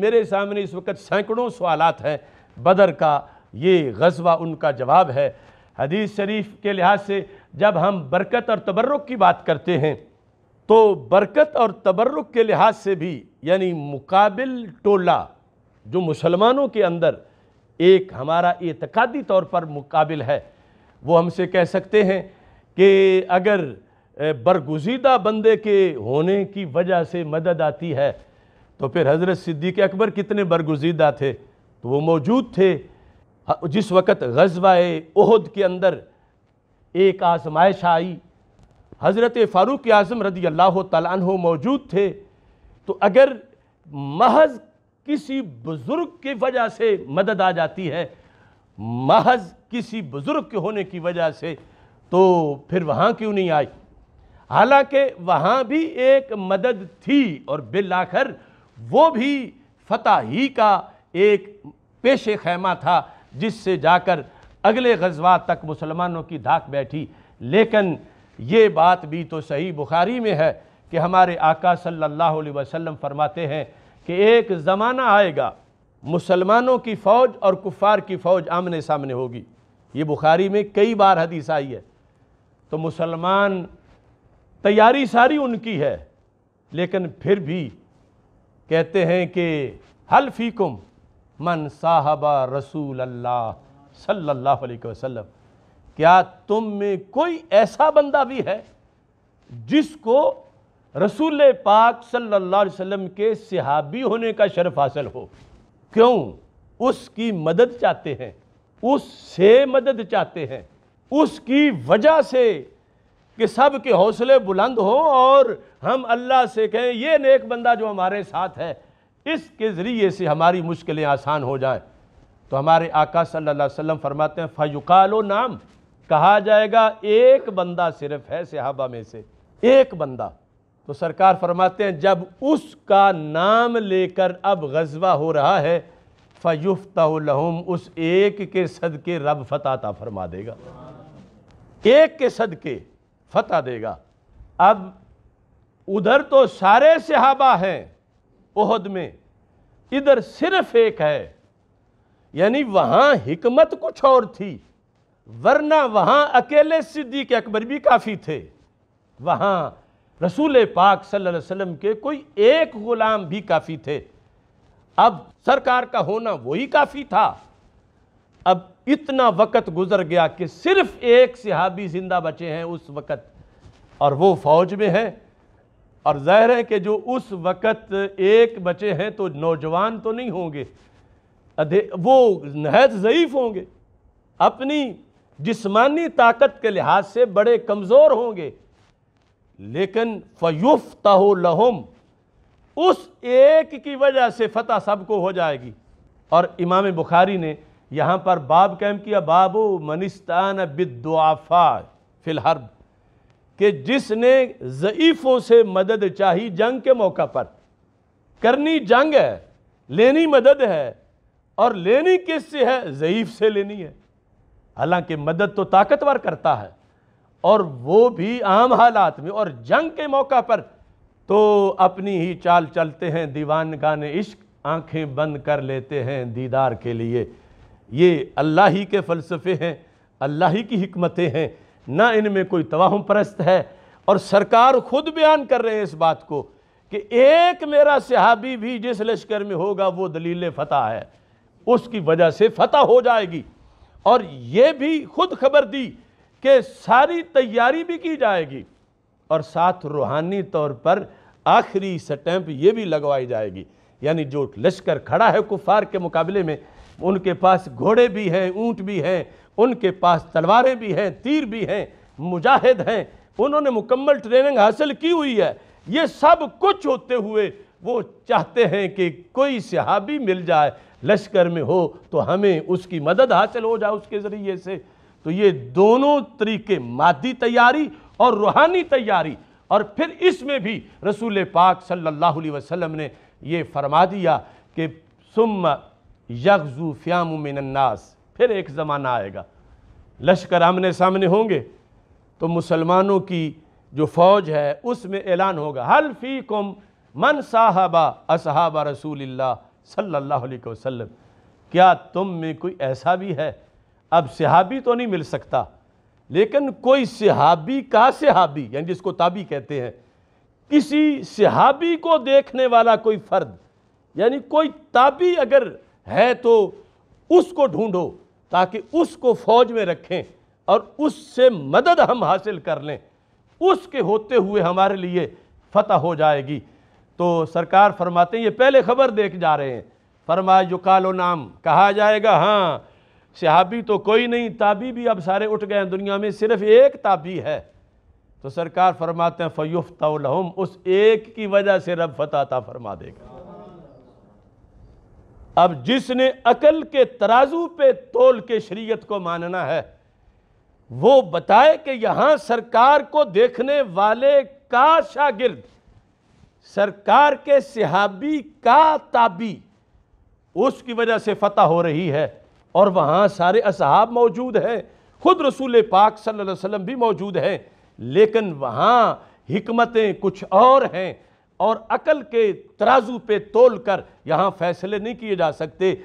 मेरे सामने इस वक्त सैकड़ों सवालत हैं बदर का ये गजवा उनका जवाब है हदीस शरीफ के लिहाज से जब हम बरकत और तबर्रक की बात करते हैं तो बरकत और तबर्रक के लिहाज से भी यानी मुकाबिल टोला जो मुसलमानों के अंदर एक हमारा एतकादी तौर पर मुकाबिल है वो हमसे कह सकते हैं कि अगर बरगुजीदा बंदे के होने की वजह से मदद आती है तो फिर हज़रत सिद्दीक अकबर कितने बरगुजीदा थे तो वो मौजूद थे जिस वक़्त गजवा ओहद के अंदर एक आजमाइश आई हज़रत फ़ारूक आज़म रदी अल्लाह तु मौजूद थे तो अगर महज किसी बुज़ुर्ग की वजह से मदद आ जाती है महज किसी बुज़ुर्ग के होने की वजह से तो फिर वहाँ क्यों नहीं आई हालांकि वहाँ भी एक मदद थी और बिल आखिर वो भी ही का एक पेश खैमा था जिससे जाकर अगले गजवा तक मुसलमानों की धाक बैठी लेकिन ये बात भी तो सही बुखारी में है कि हमारे आका सल्लल्लाहु अलैहि वसल्लम फरमाते हैं कि एक ज़माना आएगा मुसलमानों की फ़ौज और कुफार की फ़ौज आमने सामने होगी ये बुखारी में कई बार हदीस आई है तो मुसलमान तैयारी सारी उनकी है लेकिन फिर भी कहते हैं कि हल्फीकुम मन साहबा रसूल अल्लाह सल्लल्लाहु अलैहि वसल्लम क्या तुम में कोई ऐसा बंदा भी है जिसको रसूल पाक सल्लल्लाहु अलैहि वसल्लम के सिहाबी होने का शर्फ हासिल हो क्यों उसकी मदद चाहते हैं उससे मदद चाहते हैं उसकी वजह से कि सब के हौसले बुलंद हों और हम अल्लाह से कहें ये नेक बंदा जो हमारे साथ है इसके ज़रिए से हमारी मुश्किलें आसान हो जाएं तो हमारे आका सल्लल्लाहु अलैहि वसल्लम फरमाते हैं फ़युकालो नाम कहा जाएगा एक बंदा सिर्फ है सहाबा में से एक बंदा तो सरकार फरमाते हैं जब उसका नाम लेकर अब गजबा हो रहा है फ़युफ्तम उस एक के सदके रब फताता फरमा देगा एक के सदके फतह देगा अब उधर तो सारे सहाबा हैं ओहद में इधर सिर्फ एक है यानी वहाँ हिकमत कुछ और थी वरना वहाँ अकेले सिद्दीक अकबर भी काफ़ी थे वहाँ रसूल पाक सल्लल्लाहु अलैहि वसल्लम के कोई एक ग़ुलाम भी काफ़ी थे अब सरकार का होना वही काफ़ी था अब इतना वक़्त गुजर गया कि सिर्फ एक सिहाबी ज़िंदा बचे हैं उस वक़्त और वो फ़ौज में है और ज़ाहिर है कि जो उस वक़्त एक बचे हैं तो नौजवान तो नहीं होंगे वो नहत ज़यीफ़ होंगे अपनी जिस्मानी ताकत के लिहाज से बड़े कमज़ोर होंगे लेकिन फ़युफ़ तहो लहम उस एक की वजह से फ़तह सबको हो जाएगी और इमाम बुखारी ने यहाँ पर बाब कैम किया बाबू मनिस्तान बिदुआफा फिलहर्ब कि जिसने ज़यीफ़ों से मदद चाही जंग के मौका पर करनी जंग है लेनी मदद है और लेनी किस से है ज़यीफ़ से लेनी है हालांकि मदद तो ताकतवर करता है और वो भी आम हालात में और जंग के मौका पर तो अपनी ही चाल चलते हैं दीवान गाने इश्क आंखें बंद कर लेते हैं दीदार के लिए ये अल्लाह ही के फ़लसफ़े हैं अल्लाह ही की हमतें हैं ना इनमें कोई तवाहम परस्त है और सरकार खुद बयान कर रहे हैं इस बात को कि एक मेरा सहाबी भी जिस लश्कर में होगा वो दलील फ़तह है उसकी वजह से फतह हो जाएगी और ये भी खुद खबर दी कि सारी तैयारी भी की जाएगी और साथ रूहानी तौर पर आखिरी स्टैंप ये भी लगवाई जाएगी यानी जो लश्कर खड़ा है कुफार के मुकाबले में उनके पास घोड़े भी हैं ऊँट भी हैं उनके पास तलवारें भी हैं तीर भी हैं मुजाहिद हैं उन्होंने मुकम्मल ट्रेनिंग हासिल की हुई है ये सब कुछ होते हुए वो चाहते हैं कि कोई सहाबी मिल जाए लश्कर में हो तो हमें उसकी मदद हासिल हो जाए उसके ज़रिए से तो ये दोनों तरीके मादी तैयारी और रूहानी तैयारी और फिर इसमें भी रसूल पाक सल्लल्लाहु अलैहि वसल्लम ने ये फरमा दिया कि सुम यकजू फ्याम मिनन्नास फिर एक ज़माना आएगा लश्कर आमने सामने होंगे तो मुसलमानों की जो फ़ौज है उसमें ऐलान होगा हल फी कुम मन साहबा असहाबा रसूल सल्लल्लाहु अलैहि वसल्लम क्या तुम में कोई ऐसा भी है अब सिहाबी तो नहीं मिल सकता लेकिन कोई सिहाबी का सिहाबी यानी जिसको ताबी कहते हैं किसी सिहाबी को देखने वाला कोई फ़र्द यानी कोई ताबी अगर है तो उसको ढूंढो ताकि उसको फ़ौज में रखें और उससे मदद हम हासिल कर लें उसके होते हुए हमारे लिए फतह हो जाएगी तो सरकार फरमाते हैं ये पहले खबर देख जा रहे हैं फरमाए जो कालो नाम कहा जाएगा हाँ सिहाबी तो कोई नहीं ताबी भी अब सारे उठ गए हैं दुनिया में सिर्फ एक ताबी है तो सरकार फरमाते हैं फ़युफ़ तोलहम उस एक की वजह से रब फता फरमा देगा अब जिसने अकल के तराजू पे तोल के शरीयत को मानना है वो बताए कि यहां सरकार को देखने वाले का शागिर्द सरकार के सिहाबी का ताबी उसकी वजह से फतह हो रही है और वहां सारे असहाब मौजूद हैं खुद रसूल पाक सल्लल्लाहु अलैहि वसल्लम भी मौजूद हैं लेकिन वहाँ हमतें कुछ और हैं और अकल के तराजू पे तोल कर यहाँ फैसले नहीं किए जा सकते